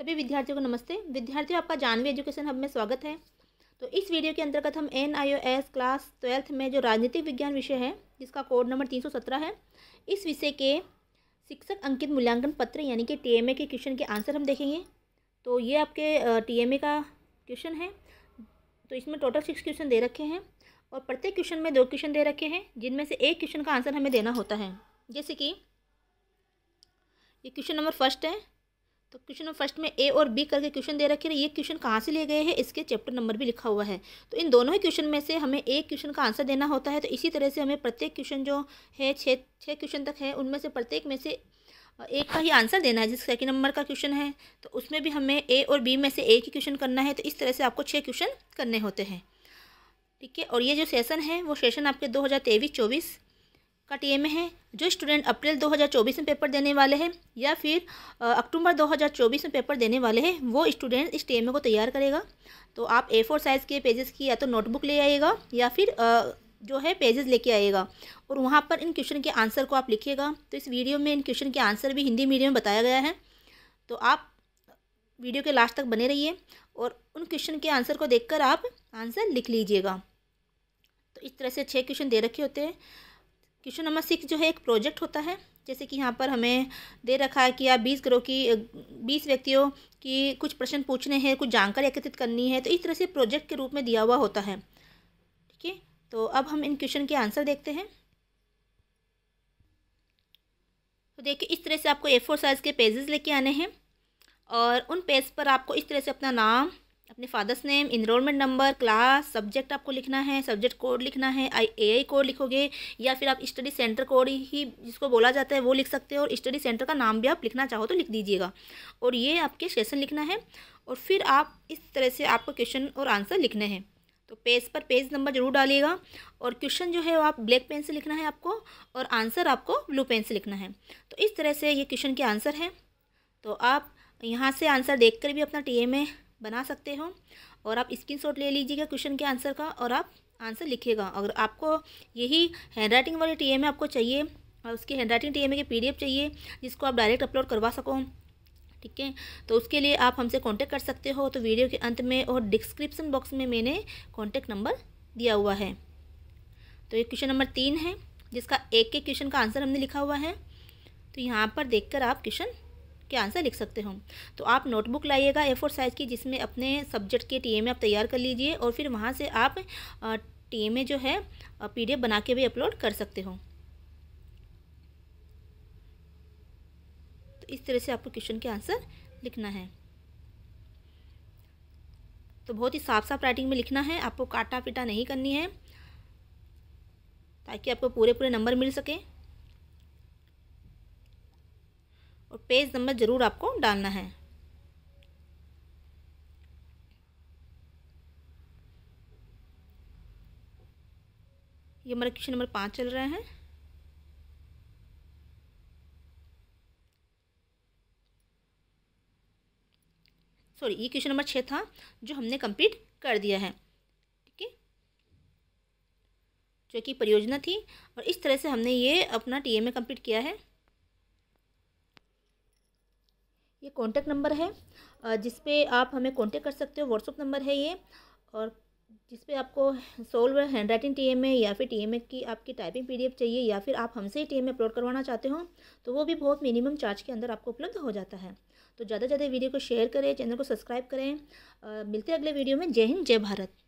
सभी विद्यार्थियों को नमस्ते विद्यार्थियों आपका जानवी एजुकेशन हब में स्वागत है तो इस वीडियो के अंतर्गत हम N I O S class twelfth में जो राजनीतिक विज्ञान विषय है जिसका कोड नंबर तीन सौ सत्रह है इस विषय के शिक्षक अंकित मूल्यांकन पत्र यानी कि टी एम ए के क्वेश्चन के आंसर हम देखेंगे तो ये आपके टी एम ए का क्वेश्चन है तो इसमें टोटल सिक्स क्वेश्चन दे रखे हैं और प्रत्येक क्वेश्चन में दो क्वेश्चन दे रखे हैं जिनमें से एक क्वेश्चन का आंसर हमें देना होता है जैसे कि ये क्वेश्चन नंबर फर्स्ट है तो क्वेश्चन फर्स्ट में ए और बी करके क्वेश्चन दे रखे हैं ये क्वेश्चन कहाँ से लिए गए हैं इसके चैप्टर नंबर भी लिखा हुआ है तो इन दोनों ही क्वेश्चन में से हमें एक क्वेश्चन का आंसर देना होता है तो इसी तरह से हमें प्रत्येक क्वेश्चन जो है छः छः क्वेश्चन तक है उनमें से प्रत्येक में से एक का ही आंसर देना है जिस सेकेंड नंबर का क्वेश्चन है तो उसमें भी हमें ए और बी में से एक ही क्वेश्चन करना है तो इस तरह से आपको छः क्वेश्चन करने होते हैं ठीक है और ये जो सेशन है वो सेशन आपके दो हज़ार तेईस चौबीस का टीएम है जो स्टूडेंट अप्रैल 2024 में पेपर देने वाले हैं या फिर अक्टूबर 2024 में पेपर देने वाले हैं वो स्टूडेंट इस टी को तैयार करेगा तो आप ए फोर साइज़ के पेजेस की या तो नोटबुक ले आइएगा या फिर जो है पेजेस लेके आइएगा और वहाँ पर इन क्वेश्चन के आंसर को आप लिखिएगा तो इस वीडियो में इन क्वेश्चन के आंसर भी हिंदी मीडियम में बताया गया है तो आप वीडियो के लास्ट तक बने रहिए और उन क्वेश्चन के आंसर को देख आप आंसर लिख लीजिएगा तो इस तरह से छः क्वेश्चन दे रखे होते हैं क्वेश्चन नंबर सिक्स जो है एक प्रोजेक्ट होता है जैसे कि यहाँ पर हमें दे रखा है कि आप बीस ग्रोह की बीस व्यक्तियों की कुछ प्रश्न पूछने हैं कुछ जानकारी एकत्रित करनी है तो इस तरह से प्रोजेक्ट के रूप में दिया हुआ होता है ठीक है तो अब हम इन क्वेश्चन के आंसर देखते हैं तो देखिए इस तरह से आपको ए फोर साइज़ के पेजेस लेके आने हैं और उन पेज पर आपको इस तरह से अपना नाम अपने father's name enrolment number class subject आपको लिखना है सब्जेक्ट कोड लिखना है आई ए आई कोड लिखोगे या फिर आप स्टडी सेंटर कोड ही जिसको बोला जाता है वो लिख सकते हो और स्टडी सेंटर का नाम भी आप लिखना चाहो तो लिख दीजिएगा और ये आपके सेशन लिखना है और फिर आप इस तरह से आपको क्वेश्चन और आंसर लिखने हैं तो पेज पर पेज नंबर जरूर डालिएगा और क्वेश्चन जो है वो आप ब्लैक पेन से लिखना है आपको और आंसर आपको ब्लू पेन से लिखना है तो इस तरह से ये क्वेश्चन के आंसर है तो आप यहाँ से आंसर देखकर भी अपना टीए में बना सकते हो और आप शॉट ले लीजिएगा क्वेश्चन के आंसर का और आप आंसर लिखेगा अगर आपको यही हैंड राइटिंग वाले टी आपको चाहिए और उसकी हैंड राइटिंग टी के पी चाहिए जिसको आप डायरेक्ट अपलोड करवा सको ठीक है तो उसके लिए आप हमसे कांटेक्ट कर सकते हो तो वीडियो के अंत में और डिस्क्रिप्शन बॉक्स में मैंने कांटेक्ट नंबर दिया हुआ है तो ये क्वेश्चन नंबर तीन है जिसका एक एक क्वेश्चन का आंसर हमने लिखा हुआ है तो यहाँ पर देखकर आप क्वेश्चन के आंसर लिख सकते हो तो आप नोटबुक लाइएगा ए फोर साइज़ की जिसमें अपने सब्जेक्ट के टी आप तैयार कर लीजिए और फिर वहाँ से आप टी जो है पी बना के भी अपलोड कर सकते हो तो इस तरह से आपको क्वेश्चन के आंसर लिखना है तो बहुत ही साफ साफ राइटिंग में लिखना है आपको काटा पिटा नहीं करनी है ताकि आपको पूरे पूरे नंबर मिल सके और पेज नंबर ज़रूर आपको डालना है ये हमारा क्वेश्चन नंबर पाँच चल रहा है सॉरी ये क्वेश्चन नंबर छः था जो हमने कंप्लीट कर दिया है ठीक है जो कि परियोजना थी और इस तरह से हमने ये अपना टीएमए कंप्लीट किया है ये कॉन्टैक्ट नंबर है जिसपे आप हमें कॉन्टैक्ट कर सकते हो व्हाट्सअप नंबर है ये और जिसपे आपको सोल्व हैंड राइटिंग टी एम या फिर टी एम की आपकी टाइपिंग एफ चाहिए या फिर आप हमसे ही टी एम अपलोड करवाना चाहते हो तो वो भी बहुत मिनिमम चार्ज के अंदर आपको उपलब्ध हो जाता है तो ज़्यादा से ज़्यादा वीडियो को शेयर करें चैनल को सब्सक्राइब करें मिलते हैं अगले वीडियो में जय हिंद जय भारत